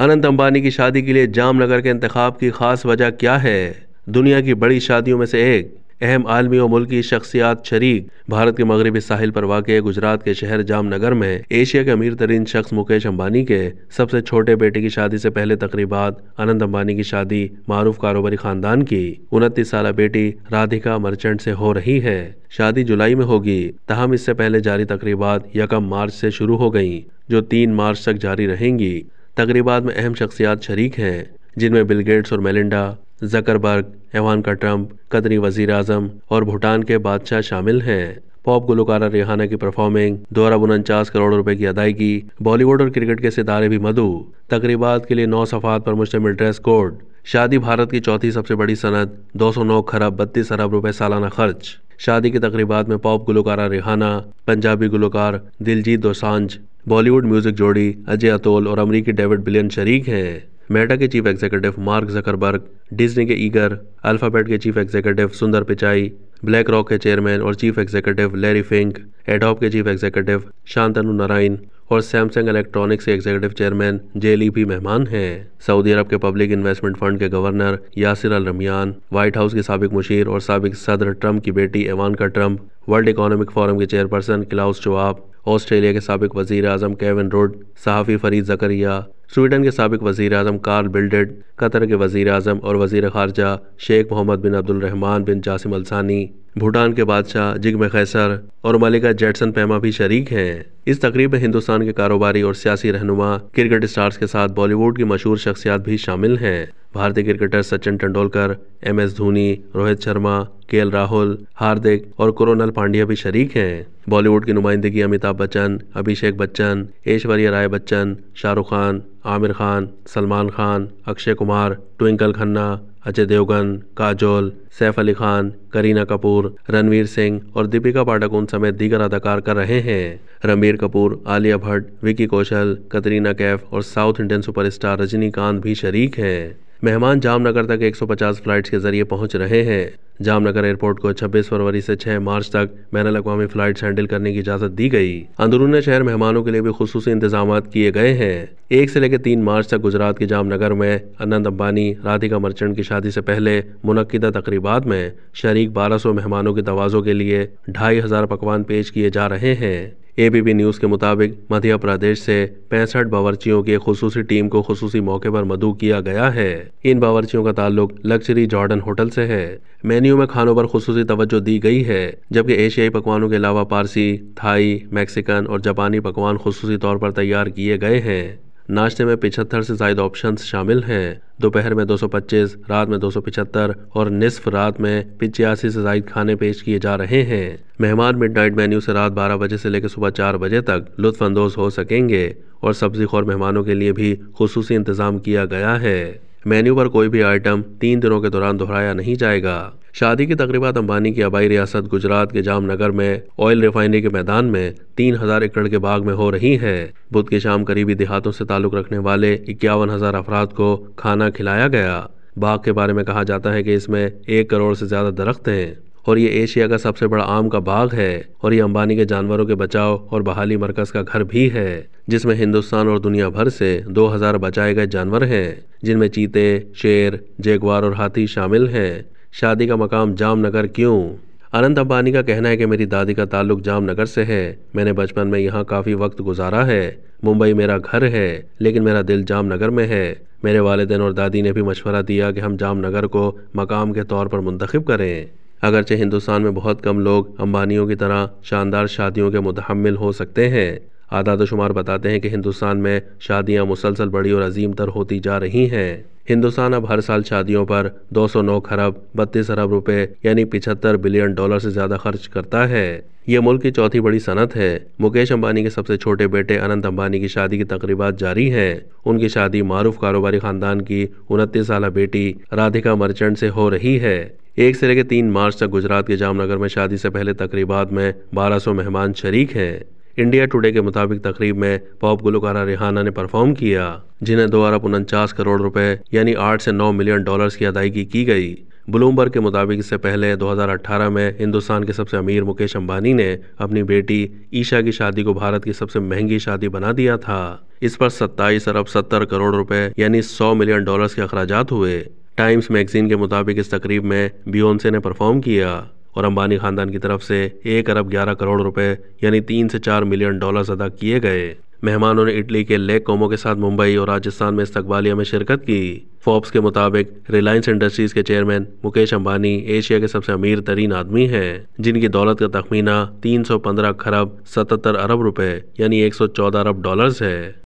अनंत अंबानी की शादी के लिए जामनगर के इंतखाब की खास वजह क्या है दुनिया की बड़ी शादियों में से एक अहम आलमी और मुल्की शख्सियात शरीक भारत के मगरबी साहिल पर वाक़ गुजरात के शहर जामनगर में एशिया के अमीर तरीन शख्स मुकेश अंबानी के सबसे छोटे बेटे की शादी से पहले तकरीबा अनंत अंबानी की शादी मारूफ कारोबारी खानदान की उनतीस साल बेटी राधिका मर्चेंट से हो रही है शादी जुलाई में होगी तहम इससे पहले जारी तकरीबा यकम मार्च से शुरू हो गई जो तीन मार्च तक जारी रहेंगी तकरीबा में अहम शख्सियात शरीक हैं जिनमें बिल गेट्स और मेलिंडा जकरबर्ग एवानका का ट्रंप कदरी वजीर अजम और भूटान के बादशाह शामिल हैं पॉप गुलकारा रिहाना की परफॉर्मिंग दो अरब उनचास करोड़ रुपए की अदायगी बॉलीवुड और क्रिकेट के सितारे भी मधु तकरीबात के लिए नौ सफात पर मुश्तमिल ड्रेस कोड शादी भारत की चौथी सबसे बड़ी सनत दो सौ नौ खरब बत्तीस अरब रुपए सालाना खर्च शादी की तकरीबा में पॉप गुलकारा रिहाना पंजाबी गुलकार दिलजीत दोसांझ बॉलीवुड म्यूजिक जोड़ी अजय अतोल और अमरीकी डेविड बिलियन शरीक हैं मेटा के chief executive Mark Zuckerberg Disney के ईगर अल्फाबेट के chief executive Sundar Pichai BlackRock के चेयरमैन और chief executive Larry Fink Adobe के चीफ एग्जीक्यूटिव शांतनु नारायण और सैमसंग इलेक्ट्रॉनिक्स के एग्जीक्यूटिव चेयरमैन जेली भी मेहमान हैं सऊदी अरब के पब्लिक इन्वेस्टमेंट फंड के गवर्नर यासिर अल रमियान व्हाइट हाउस के सबक मुशीर और सबक सदर ट्रंप की बेटी Ivanka Trump World Economic Forum के चेयरपर्सन क्लाउस चुआब ऑस्ट्रेलिया के सबक वजीर अजम केविन रोड सहाफ़ी फरीद जकरिया स्वीडन के सबक वजीर अजम कार्ल बिल्डेड कतर के वजीर अजम और वजीर खारजा शेख मोहम्मद बिन अब्दुलरहमान बिन जासिम अलसानी भूटान के बादशाह जिगमे खैसर और मलिका जेटसन पैमा भी शरीक हैं इस तकरीब में हिंदुस्तान के कारोबारी और सियासी रहनुमा क्रिकेट स्टार्स के साथ बॉलीवुड की मशहूर शख्सियात भी शामिल हैं भारतीय cricketer Sachin Tendulkar M S Dhoni Rohit Sharma K Rahul हार्दिक और कोरोनल पांड्या भी शरीक हैं बॉलीवुड की नुमाइंदगी अमिताभ बच्चन अभिषेक बच्चन ऐश्वर्या राय बच्चन शाहरुख खान आमिर खान सलमान खान अक्षय कुमार ट्विंकल खन्ना अजय देवगन काजोल सैफ अली खान करीना कपूर रणवीर सिंह और दीपिका पाडुकोन समेत दीगर अदाकार कर रहे हैं रणबीर कपूर आलिया भट्ट विकी कौशल कतरीना कैफ और साउथ इंडियन सुपरस्टार रजनीकांत भी शरीक हैं मेहमान जामनगर तक 150 फ्लाइट्स के जरिए पहुंच रहे हैं जामनगर एयरपोर्ट को 26 फरवरी से 6 मार्च तक बैन अवी फ्लाइट हैंडल करने की इजाजत दी गई अंदरून शहर मेहमानों के लिए भी खसूस इंतजाम किए गए हैं एक से लेकर तीन मार्च तक गुजरात के जामनगर में अनंत अम्बानी राधिका मर्चेंट की शादी से पहले मुनदा तकरीबात में शरीक 1200 मेहमानों के तवाज़ों के लिए ढाई हज़ार पकवान पेश किए जा रहे हैं एबीपी न्यूज़ के मुताबिक मध्य प्रदेश से पैंसठ बावर्चियों की खसूस टीम को खसूस मौके पर मदू किया गया है इन बावर्चियों का ताल्लुक लग्जरी जॉर्डन होटल से है मेन्यू में खानों पर खसूस तवज्जो दी गई है जबकि एशियाई पकवानों के अलावा पारसी थाई मैक्सिकन और जापानी पकवान खसूसी तौर पर तैयार किए गए हैं नाश्ते में पिछहत्तर से ज्यादा ऑप्शन शामिल हैं दोपहर में 225, रात में 275 और निसफ रात में पिचासी से जायद खाने पेश किए जा रहे हैं मेहमान मिड नाइट मेन्यू से रात 12 बजे से लेकर सुबह 4 बजे तक लुत्फानंदोज हो सकेंगे और सब्जी खोर मेहमानों के लिए भी खसूस इंतज़ाम किया गया है मेन्यू पर कोई भी आइटम तीन दिनों के दौरान दोहराया नहीं जाएगा शादी की तकरीबा अंबानी की आबाई रियासत गुजरात के जामनगर में ऑयल रिफाइनरी के मैदान में तीन हजार एकड़ के बाग में हो रही है बुध की शाम करीबी देहातों से ताल्लुक रखने वाले इक्यावन हजार अफराद को खाना खिलाया गया बाग के बारे में कहा जाता है कि इसमें एक करोड़ से ज्यादा दरख्त हैं और ये एशिया का सबसे बड़ा आम का बाग है और ये अंबानी के जानवरों के बचाव और बहाली मरकज का घर भी है जिसमें हिंदुस्तान और दुनिया भर से 2000 बचाए गए जानवर हैं जिनमें चीते शेर जेगवार और हाथी शामिल हैं शादी का मकाम जामनगर क्यों अनंत अंबानी का कहना है कि मेरी दादी का ताल्लुक जामनगर से है मैंने बचपन में यहाँ काफ़ी वक्त गुजारा है मुंबई मेरा घर है लेकिन मेरा दिल जामनगर में है मेरे वालदेन और दादी ने भी मशवरा दिया कि हम जामनगर को मकाम के तौर पर मुंतखब करें अगरचे हिंदुस्तान में बहुत कम लोग अंबानियों की तरह शानदार शादियों के मुतहमल हो सकते हैं आदाद शुमार बताते हैं कि हिंदुस्तान में शादियां मुसलसल बड़ी और अजीम तर होती जा रही हैं हिंदुस्तान अब हर साल शादियों पर 209 खरब बत्तीस अरब रुपए यानी पिछहत्तर बिलियन डॉलर से ज्यादा खर्च करता है ये मुल्क की चौथी बड़ी सनत है मुकेश अंबानी के सबसे छोटे बेटे अनंत अंबानी की शादी की तकरीबा जारी हैं उनकी शादी मारूफ कारोबारी खानदान की उनतीस साल बेटी राधिका मर्चेंट से हो रही है एक से लेकर तीन मार्च तक गुजरात के जामनगर में शादी से पहले तकरीबा में 1200 मेहमान शरीक हैं इंडिया टुडे के मुताबिक तकरीब में पॉप गुलकारा रिहाना ने परफॉर्म किया जिन्हें दो अरब उनचास करोड़ रुपए यानी आठ से नौ मिलियन डॉलर्स की अदायगी की गई ब्लूमबर्ग के मुताबिक इससे पहले 2018 में हिंदुस्तान के सबसे अमीर मुकेश अंबानी ने अपनी बेटी ईशा की शादी को भारत की सबसे महंगी शादी बना दिया था इस पर 27 अरब 70 करोड़ रुपए यानी 100 मिलियन डॉलर्स के अखराज हुए टाइम्स मैगजीन के मुताबिक इस तकरीब में बियोन्से ने परफॉर्म किया और अंबानी खानदान की तरफ से एक अरब ग्यारह करोड़ रुपए यानी तीन से चार मिलियन डॉलर अदा किए गए मेहमानों ने इटली के लेक कोमो के साथ मुंबई और राजस्थान में इस्तकबालिया में शिरकत की फोर्ब्स के मुताबिक रिलायंस इंडस्ट्रीज के चेयरमैन मुकेश अंबानी एशिया के सबसे अमीर तरीन आदमी हैं जिनकी दौलत का तखमीना 315 खरब 77 अरब रुपए यानी 114 अरब डॉलर्स है